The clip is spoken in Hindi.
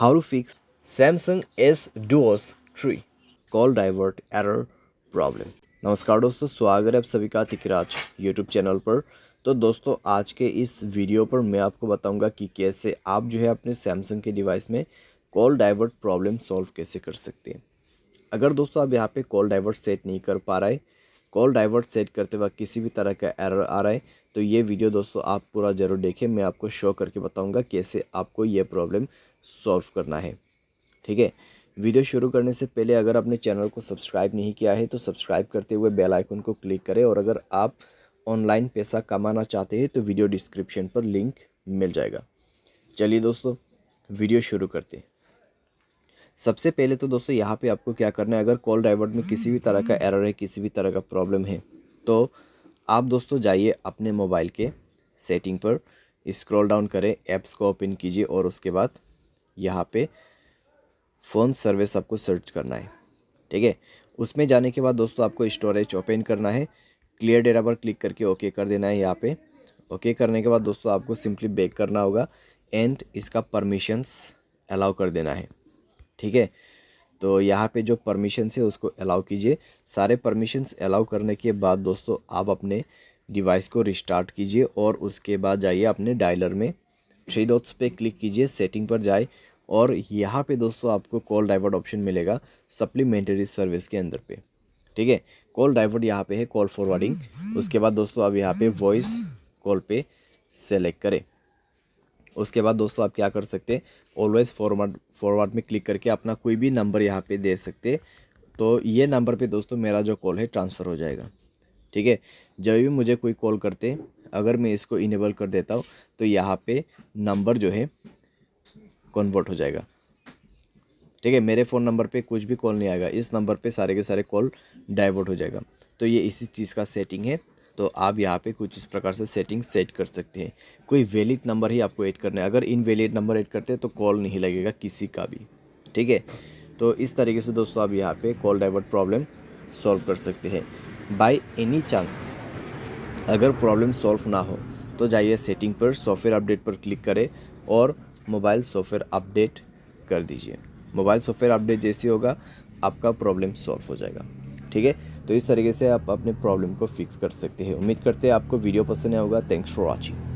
How to fix Samsung S Duos 3 call divert error problem नमस्कार दोस्तों स्वागत है आप सभी का तिकराज यूट्यूब चैनल पर तो दोस्तों आज के इस वीडियो पर मैं आपको बताऊंगा कि कैसे आप जो है अपने सैमसंग के डिवाइस में कॉल डाइवर्ट प्रॉब्लम सॉल्व कैसे कर सकते हैं अगर दोस्तों आप यहाँ पे कॉल डाइवर्ट सेट नहीं कर पा रहे कॉल डाइवर्ट सेट करते वक्त किसी भी तरह का एरर आ रहा है तो ये वीडियो दोस्तों आप पूरा ज़रूर देखें मैं आपको शो करके बताऊंगा कैसे आपको ये प्रॉब्लम सॉल्व करना है ठीक है वीडियो शुरू करने से पहले अगर आपने चैनल को सब्सक्राइब नहीं किया है तो सब्सक्राइब करते हुए बेल आइकन को क्लिक करें और अगर आप ऑनलाइन पैसा कमाना चाहते हैं तो वीडियो डिस्क्रिप्शन पर लिंक मिल जाएगा चलिए दोस्तों वीडियो शुरू करते हैं सबसे पहले तो दोस्तों यहाँ पे आपको क्या करना है अगर कॉल डाइवर्ट में किसी भी तरह का एरर है किसी भी तरह का प्रॉब्लम है तो आप दोस्तों जाइए अपने मोबाइल के सेटिंग पर स्क्रॉल डाउन करें ऐप्स को ओपन कीजिए और उसके बाद यहाँ पे फ़ोन सर्विस आपको सर्च करना है ठीक है उसमें जाने के बाद दोस्तों आपको स्टोरेज ओपन करना है क्लियर डेटा पर क्लिक करके ओके कर देना है यहाँ पे ओके करने के बाद दोस्तों आपको सिंपली बैक करना होगा एंड इसका परमिशंस अलाउ कर देना है ठीक है तो यहाँ पे जो परमिशंस है उसको अलाउ कीजिए सारे परमिशंस अलाउ करने के बाद दोस्तों आप अपने डिवाइस को रिस्टार्ट कीजिए और उसके बाद जाइए अपने डायलर में थ्री डॉट्स पे क्लिक कीजिए सेटिंग पर जाए और यहाँ पे दोस्तों आपको कॉल डाइवर्ट ऑप्शन मिलेगा सप्लीमेंटरी सर्विस के अंदर पे ठीक है कॉल डाइवर्ट यहाँ पे है कॉल फॉरवर्डिंग उसके बाद दोस्तों आप यहाँ पे वॉइस कॉल पे सेलेक्ट करें उसके बाद दोस्तों आप क्या कर सकते हैं ऑलवेज फॉरवर्ड फॉरवर्ड में क्लिक करके अपना कोई भी नंबर यहाँ पर दे सकते तो ये नंबर पर दोस्तों मेरा जो कॉल है ट्रांसफ़र हो जाएगा ठीक है जब भी मुझे कोई कॉल करते अगर मैं इसको इनेबल कर देता हूँ तो यहाँ पे नंबर जो है कन्वर्ट हो जाएगा ठीक है मेरे फ़ोन नंबर पे कुछ भी कॉल नहीं आएगा इस नंबर पे सारे के सारे कॉल डाइवर्ट हो जाएगा तो ये इसी चीज़ का सेटिंग है तो आप यहाँ पे कुछ इस प्रकार से सेटिंग सेट कर सकते हैं कोई वैलिड नंबर ही आपको ऐड करना है अगर इनवैलिड नंबर ऐड करते हैं तो कॉल नहीं लगेगा किसी का भी ठीक है तो इस तरीके से दोस्तों आप यहाँ पर कॉल डाइवर्ट प्रॉब्लम सॉल्व कर सकते हैं बाई एनी चांस अगर प्रॉब्लम सॉल्व ना हो तो जाइए सेटिंग पर सॉफ्टवेयर अपडेट पर क्लिक करें और मोबाइल सॉफ्टवेयर अपडेट कर दीजिए मोबाइल सॉफ्टवेयर अपडेट जैसे होगा आपका प्रॉब्लम सॉल्व हो जाएगा ठीक है तो इस तरीके से आप अपने प्रॉब्लम को फिक्स कर सकते हैं उम्मीद करते हैं आपको वीडियो पसंद आया होगा थैंक्स फॉर वॉचिंग